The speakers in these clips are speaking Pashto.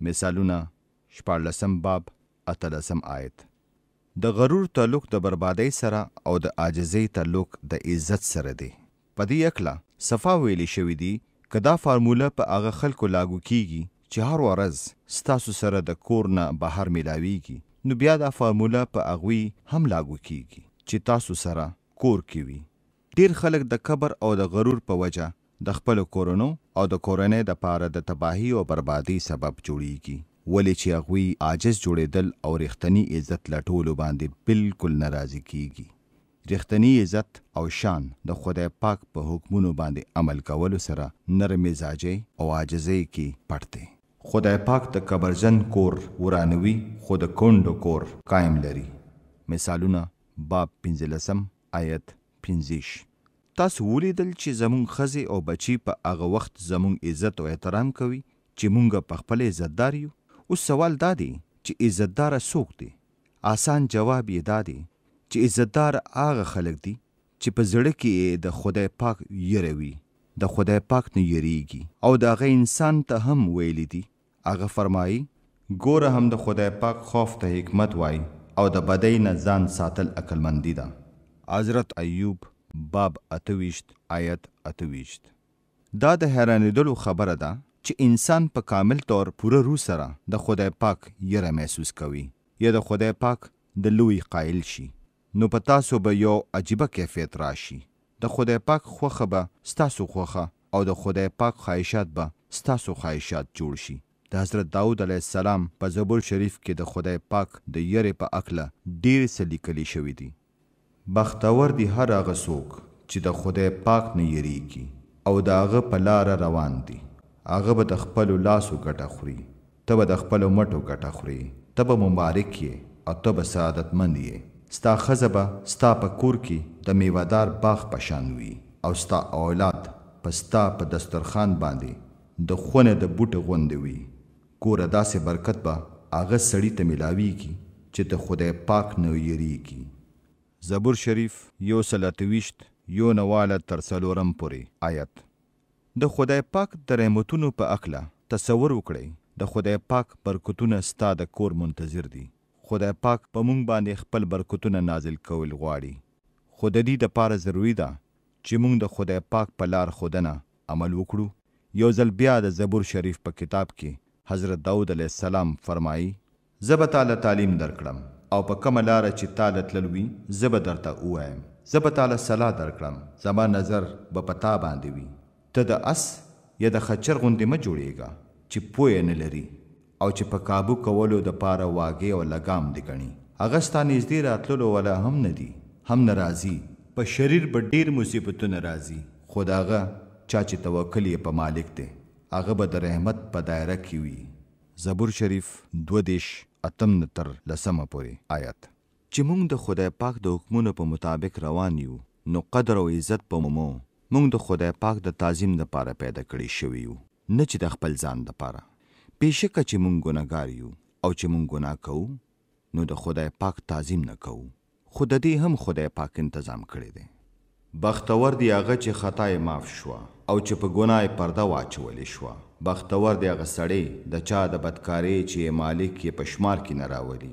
مثالونه شپارلسم باب اتلسم آیت د غرور تعلق د بربادۍ سره او د عاجزۍ تعلق د عزت سره دی په دې اکلا صفا ویلې شوې دي کدا فارموله په هغه خلکو لاگو کیږي چې هر ورځ ستاسو سره د کور نه بهر ملاويږي نو بیا دا فارموله په اغوي هم لاگو کیږي چې تاسو سره کور کې وي ډیر خلک د کبر او د غرور په وجه د خپل کورونو او د کورنۍ د پاره د تباهي او بربادي سبب جوړیږي ولې چې هغوی عاجز جوړیدل او رښتنی عزت لټولو باندې بالکل ناراضي کیږي رښتنی عزت او شان د خدای پاک په حکمونو باندې عمل کولو سره نرم مزاجي او عاجزي کې پټته خدای پاک د کبرجن کور ورانوي خود کندو کور قائم لري مثالونه باب 15 آیت 15 تاسو ولیدل چې زمونږ خزي او بچي په هغه وخت زمونږ عزت او احترام کوي چې مونږ په خپل عزتدار یو اوس سوال دا دی چې عزتدار څوک دی آسان جواب یې دا دی چې عزتدار هغه خلک دي چې په زړه کې د خدای پاک یروي د خدای پاک نه یریږي او د هغه انسان ته هم ویل دي هغه فرمایي ګوره هم د خدای پاک خوف ته حکمت وای او د بدی نه ځان ساتل عقلمندی ده حضرت ایوب باب 28 آیت 28 دا د حیرانېدلو خبره ده چې انسان په کامل طور پوره روح سره د خدای پاک یره محسوس کوي یا د خدای پاک د لوی قائل شي نو په تاسو به یو عجیبه کیفیت راشي د خدای پاک خوخه به ستاسو خوخه او د خدای پاک خواهشات به ستاسو خواهشات جوړ شي د حضرت داود علی السلام په زبور شریف کې د خدای پاک د یره په پا عقل ډیر څه لیکلي شوی دی بختور دی هر هغه څوک چې د خدای پاک نه یریږي او د هغه په لار روان دی هغه به د خپل لاسو ګټه خوري ته به د خپل مټو ګټه خوري ته به مبارک یې او ته به سعادتمند یې ستا ښځه به ستا په کور کې د میوهدار باغ په شان وي او ستا اولاد په ستا په دسترخان باندې د خونه د بوټه غوندې وي کوره داسې برکت به هغه سړي ته میلاویږي چې د خدای پاک نه یریږي زبور شریف یو سلاتویشت یو نواله تر څلورم پورې آیت د خدای پاک د رحمتونو په اخلا تصور وکړئ د خدای پاک برکتونه ستا د کور منتظر دي خدای پاک په مونږ باندې خپل برکتونه نازل کول غواړي خود دې د پاره ضروری ده چې مونږ د خدای پاک په لار خودنه عمل وکړو یو ځل بیا د زبور شریف په کتاب کې حضرت داود علیه السلام فرمایي زه به تعالی تعلیم درکړم او په کومه لاره چې تا له تلل وي زه به درته ووایم زه به تاله سلا درکړم زما نظر به په تا باندې وي ته د اس یا د خچر غوندې مه جوړېږه چې پویه نه لري او چې په کابو کولو د پاره واګې او لګام دې ګڼي هغه ستا نږدې راتللو والا هم نه دي هم ناراضي په شریر به ډیر مصیبتونه راځي خو د هغه چا چې توکل یې په مالک دی هغه به د رحمت په دایره کې وي زبور شریف دوه دیش اتم تر لسمه پورې آیت چې موږ د خدای پاک د حکمونو په مطابق روان یو نو قدر او عزت په مومو موږ د خدای پاک د تعظیم لپاره پیدا کړی شوی یو نه چې د خپل ځان لپاره پېښه چې مونږ ګناګار یو او چې مونږ ګناه کوو نو د خدای پاک تعظیم نه کوو خود دې هم خدای پاک تنظیم کړی دی بختور دی هغه چې خطای معاف شو او چې په ګناه پرده واچولې شو بختور دی هغه سړی د چا د بدکاری چې مالک یې په شمار کې نه راولي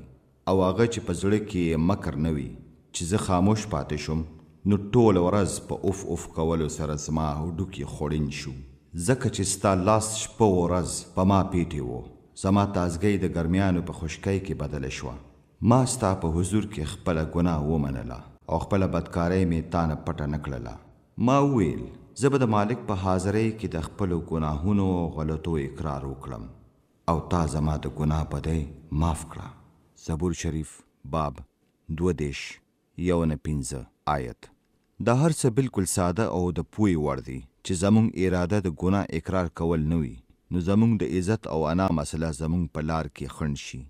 او هغه چې په زړه کې مکر نه وي چې زه خاموش پاتې شم نو ټول ورځ په اوف اوف کولو سره زما هډوکي خوړین شو ځکه چې ستا لاس شپه ورځ په ما پیټې و زما تازګۍ د ګرمیانو په خشکۍ کې بدله شوه ما ستا په حضور کې خپله ګناه ومنله او خپله بدکارۍ مې تانه پټه نه کړله ما وویل زه به د مالک په حاضرۍ کې د خپلو ګناهونو او غلطو اقرار وکړم او تا زما د ګناه بدی معاف کړه زبور شریف باب دو دیش یو نه پنځه آیت دا هر څه بالکل ساده او د پوی وړ دي چې زموږ اراده د ګناه اقرار کول نه وي نو زموږ د عزت او انا مسله زموږ په لار کې خند شي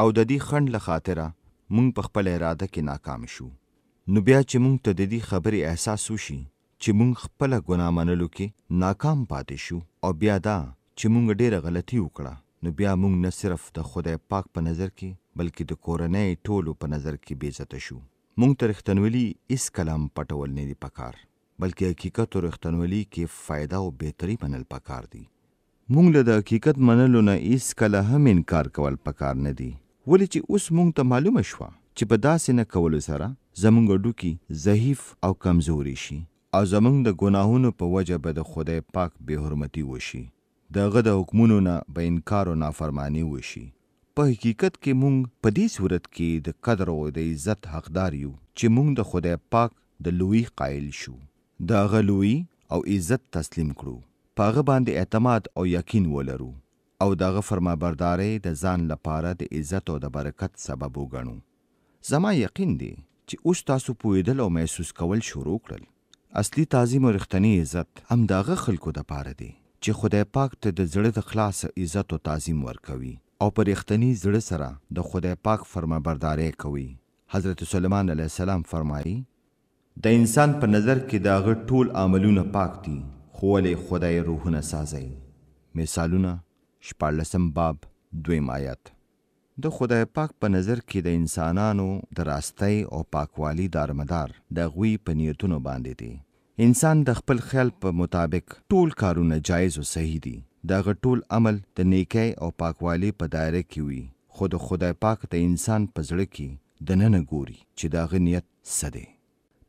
او د دې خند له خاطره موږ په خپل اراده کې ناکام شو نو بیا چې موږ ته د دې خبرې احساس وشي چې مونږ خپل ګناه منلو کې ناکام پاتې شو او بیا دا چې مونږ ډېره غلطي وکړه نو بیا مونږ نه صرف د خدای پاک په نظر کې بلکې د کورنۍ ټولو په نظر کې بیزته شو مونږ تر ختنولي اس کلام پټول نه دی پکار بلکې حقیقت او رښتینولي کې فائدہ او بهتري منل پکار دي مونږ له د حقیقت منلو نه اس کله هم انکار کول پکار نه دي ولې چې اوس مونږ ته معلومه شوه چې په داسې نه کولو سره زمونږ ډوکی ضعیف او کمزوري شي او زمونږ د ګناهونو په وجه به د خدای پاک به حرمتی وشي دغه د حکمونو نه به انکار او نافرمانی وشي په حقیقت کې مونږ په دې صورت کې د قدر او د عزت حقدار یو چې مونږ د خدای پاک د لوی قائل شو دا غلوی او عزت تسلیم کړو پاغه باندې اعتماد او یقین ولرو او دغه فرمانبرداري د ځان لپاره د عزت او د برکت سبب وګڼو زما یقین دی چې اوس تاسو پوهیدل او محسوس کول شروع کړل اصلي تعظیم او رښتنی عزت هم داغه خلکو د پاره دی چې خدای پاک ته د زړه د خلاص عزت او تعظیم ورکوي او پر رښتنی زړه سره د خدای پاک فرمانبرداري کوي حضرت سليمان عليه السلام فرمایي د انسان په نظر کې داغه ټول عملونه پاک دي خو ولې خدای روحونه سازي مثالونه شپږلسم باب دویم آیت د خدای پاک په نظر کې د انسانانو د راستۍ او پاکوالي دارمدار د غوي په نیتونو باندې دي انسان د خپل خیال په مطابق ټول کارونه جایز او صحیح دي دغه ټول عمل د نیکی او پاکوالي په دایره کې وي خو د خدای پاک د انسان په زړه کې د نن ګوري چې دغه نیت څه دی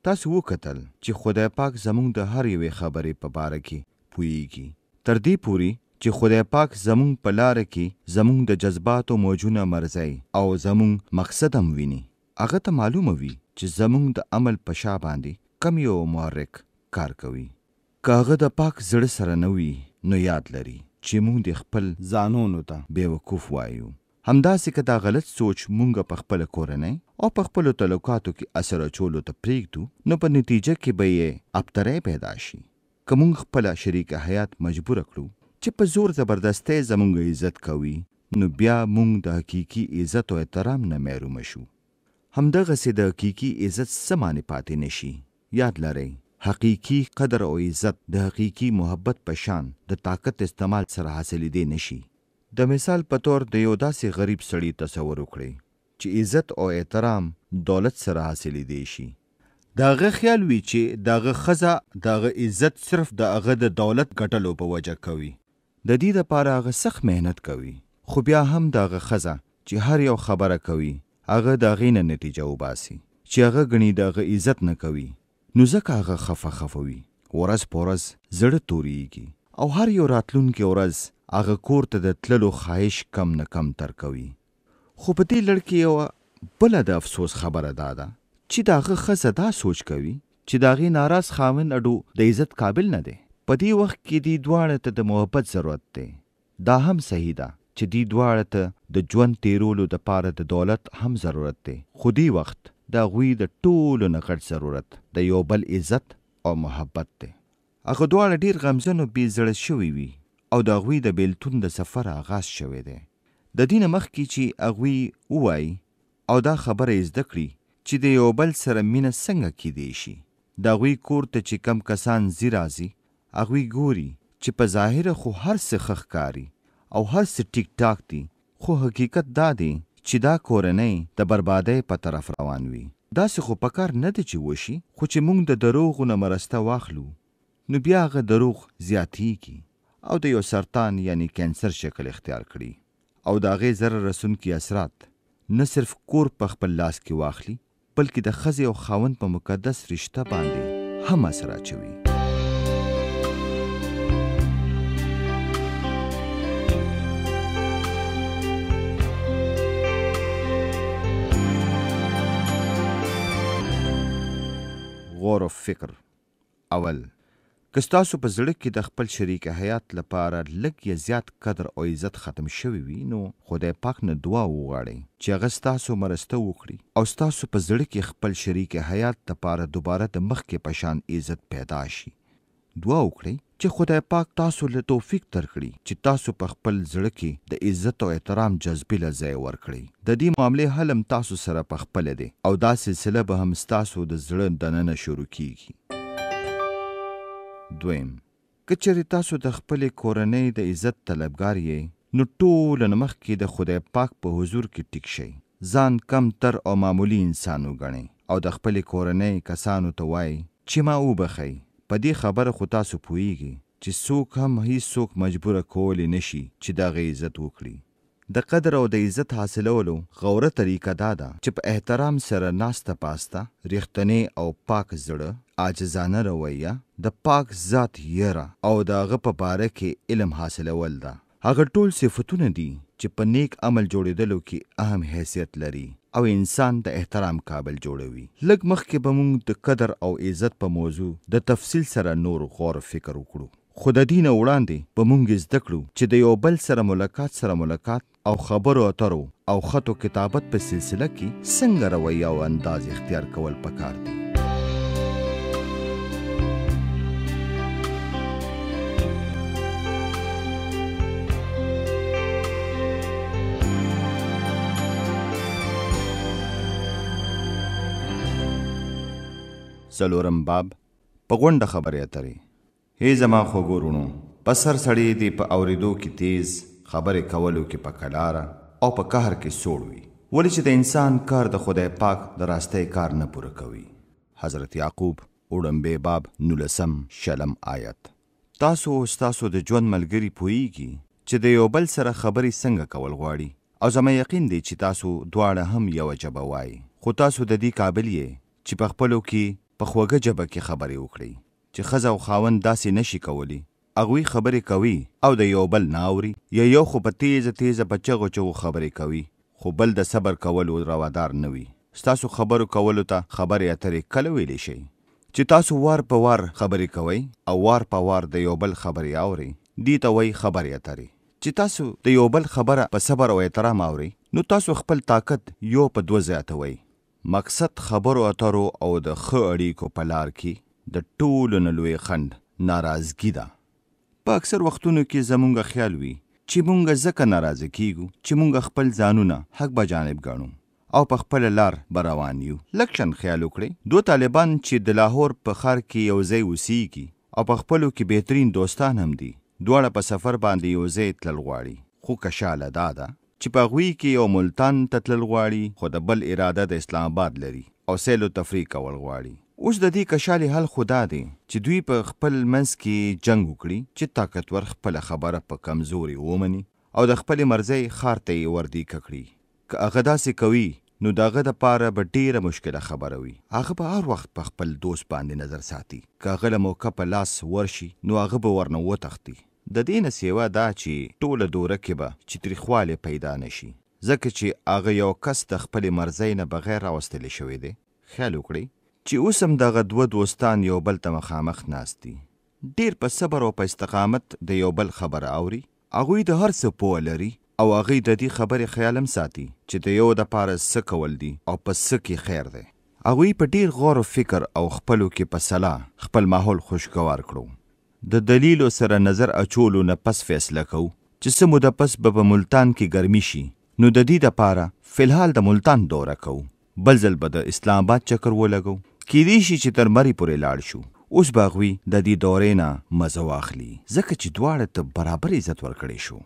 تاسو وکتل چې خدای پاک زموږ د هر یوې خبرې په باره کې پوهیږي تر دې پوري چې خدای پاک زموږ په لار کې زموږ د جذباتو موجونه مرزي او زموږ مقصد هم ویني هغه ته معلومه وي چې زموږ د عمل په شا باندې کم یو محرک کار کوي کاغه د پاک زړه سره نه وي نو یاد لري چې موږ د خپل ځانونو ته بیوقوف وایو همداسې که دا غلط سوچ مونږ په خپل کورنۍ او په خپل تعلقاتو کې اثر اچولو ته پریږدو نو په نتیجه کې به یې ابترې پیدا شي که مونږ خپل شریک حیات مجبور کړو چې په زور زبردستۍ زمونږ عزت کوي نو بیا مونږ د حقيقي عزت او احترام نه محروم شو همدغه سي د حقيقي عزت سمانه پاتې نشي یاد لرئ حقيقي قدر او عزت د حقيقي محبت په شان د طاقت استعمال سره حاصلې دي نشي د مثال په تور د یو داسې غریب سړي تصور وکړي چې عزت او احترام دولت سره حاصلې دي شي داغه خیال وی چې داغه خزه داغه عزت صرف داغه د دولت ګټلو په وجه کوي د دې لپاره هغه سخت مهنت کوي خو بیا هم داغه خزه چې هر یو خبره کوي هغه داغې نه نتیجه وباسي چې هغه غني داغه عزت نه کوي نو ځکه هغه خفه خفوي ورځ په ورځ زړه توريږي او هر یو راتلونکي ورځ هغه کور ته د تللو خواهش کم نه کم تر کوي خو په دې لړکی یو بل د افسوس خبره داده چې داغه خزه دا سوچ کوي چې داغه ناراض خاوند اډو د عزت قابل نه دی په دې وخت کې دی دواړه ته د محبت ضرورت دی دا هم صحیح ده چې دی دواړه ته د ژوند تیرولو د پاره د دولت هم ضرورت دی خو دی وخت د غوی د ټولو نغړ ضرورت د یو بل عزت او محبت دی اخو دواړه ډیر غمزنو بي زړه شوي وي او د غوی د بیلتون د سفر آغاز شوی دی د دین مخکې چې اغوی وای او دا خبره زده کړي چې د یو بل سره مینه څنګه کیدی شي دا غوی کور ته چې کم کسان زی راځي اغوی ګوري چې په ظاهر خو هر څه خخکاری او هر څه ټیک ټاک دي خو حقیقت دا دی چې دا کورنۍ د بربادۍ په طرف روان وي دا څه خو پکار نه دی چې وشي خو چې موږ د دروغ نه مرسته واخلو نو بیا هغه دروغ زیاتیږي او د یو سرطان یعنی کانسر شکل اختیار کړي او د هغې ضرر رسونکي اثرات نه صرف کور په خپل لاس کې واخلي بلکې د خزې او خاوند په مقدس رشته باندې هم اثر اچوي غور فکر اول کستا سو په زړه کې د خپل شریک حیات لپاره لږ یا زیات قدر او عزت ختم شوی وي نو خدای پاک نه دعا وغواړي چې هغه ستاسو مرسته وکړي او ستاسو په زړه کې خپل شریک حیات لپاره دوباره د مخ کې پشان عزت پیدا شي دعا وکړئ چې خدای پاک تاسو له توفیق ترکړي چې تاسو په خپل ځړ کې د عزت او احترام جذبې لځای ورکړي د دې معاملې حل هم تاسو سره په خپل دی او دا سلسله به هم تاسو د ځړ دننه شروع کیږي دویم کچېری تاسو د خپل کورنۍ د عزت طلبګار یې نو ټول نمخ کې د خدای پاک په حضور کې ټیک شئ ځان کم تر او معمولی انسان وګڼئ او د خپل کورنۍ کسانو ته وایي چې ما وبخئ په دې خبره خو تاسو پوهیږئ چې څوک هم هیڅوک مجبوره کولی نشي چې دغه عزت وکړي د قدر او د عزت حاصلولو غوره طریقه دا ده چې په احترام سره ناسته پاسته ریښتنې او پاک زړه عاجزانه رویه د پاک ذات یره او د هغه په باره کې علم حاصلول ده هغه ټول صفتونه دي چې په نیک عمل جوړېدلو کې اهم حیثیت لري او انسان د احترام قابل جوړوي لږ مخکې به موږ د قدر او عزت په موضوع د تفصیل سره نور غور فکر وکړو خو د دین وړاندې به موږ زده کړو چې د یو بل سره ملاقات سره ملاقات او خبرو اترو او خطو کتابت په سلسله کې څنګه رویه او انداز اختیار کول پکار دي څلورم باب په غونډه خبرې اترې هی زما خوګورونو په سر سړی دی په اوریدو کې تیز خبرې کولو کې په کلاره او په قهر کې سوړ وي ولې چې د انسان کار د خدای پاک د راستۍ کار نه پوره کوي حضرت یعقوب اوړمبې باب نولسم شلم آیت تاسو او تاسو د ژوند ملګری پوئیږي چې د یو بل سره خبرې څنګه کول غواړي او زما یقین دی چې تاسو دواړه هم یو جبه وای خو تاسو د دې قابلیت چې په خپلو کې په خوږه جبه کې خبرې وکړي چې خزه او خاوند داسې نشي کولی اغوی خبرې کوي او د یو بل ناوري یا یو خو په تیزه تیزه په چغو چغو خبرې کوي خو بل د صبر کولو روادار نه وي ستاسو خبرو کولو ته خبرې اترې کله ویلی شي چې تاسو وار په وار خبرې کوئ او وار په وار د یو بل خبرې اوري دې ته وایي خبرې اترې چې تاسو د یو بل خبره په صبر او احترام اوري نو تاسو خپل طاقت یو په دوه زیاتوي مقصد خبرو اترو او د ښه اړیکو په لار کې د ټولو نه لوی خند ناراضګي ده په اکثر وختونو کې زمونږ خیال وي چې مونږ ځکه ناراضه کیږو چې مونږ خپل ځانونه حق به جانب ګڼو او په خپل لار بروان یو لکشن خیال وکړي دو طالبان چې د لاهور په خار کې یو ځای اوسېږي او په خپلو کې بهترین دوستان هم دي دواړه په سفر باندې یو ځای تلل غواړي خو کشاله دا ده چې په غوي کې یو ملتان تتل غواړي خو د بل اراده د اسلام آباد لري او سیلو تفریق کول غواړي اوس د دې کشالي حل خدا دی چې دوی په خپل منځ کې جنگ وکړي چې طاقتور خپل خبره په کمزوري ومني او د خپل مرزي خار ته وردی ککړي که هغه داسې کوي نو داغه د پاره به ډیره مشکله خبره وي هغه به هر وخت په خپل دوست باندې نظر ساتي که هغه له موقع په لاس ورشي نو هغه به ورنه وتښتي د دې نه سیوا دا چې ټوله دوره کې به چې تریخوالی پیدا نشي ځکه چې هغه یو کس د خپلې مرزۍ نه بغیر راوستل شوی دی خیال وکړئ چې اوس هم دغه دوه دوستان یو بل ته مخامخ ناست دي ډیر په صبر او په استقامت د یو بل خبره اوري هغوی د هر څه پوه لري او هغوی د دې خبرې خیال هم ساتي چې د یو دپاره څه کول دي او په څه کې خیر دی هغوی په ډیر غور و فکر او خپلو کې په صلاح خپل ماحول خوشګوار کړو د دلیلو سره نظر اچولو نه پس فیصله کوو چې څه موده پس به په ملتان کې ګرمي شي نو د دې دپاره فلحال د ملتان دوره کوو بل ځل به د اسلام آباد چکر ولګو کیدی شي چې تر مری پورې لاړ شو اوس باغوي د دې دورې نه مزه واخلي ځکه چې دواړه ته برابر عزت ورکړی شو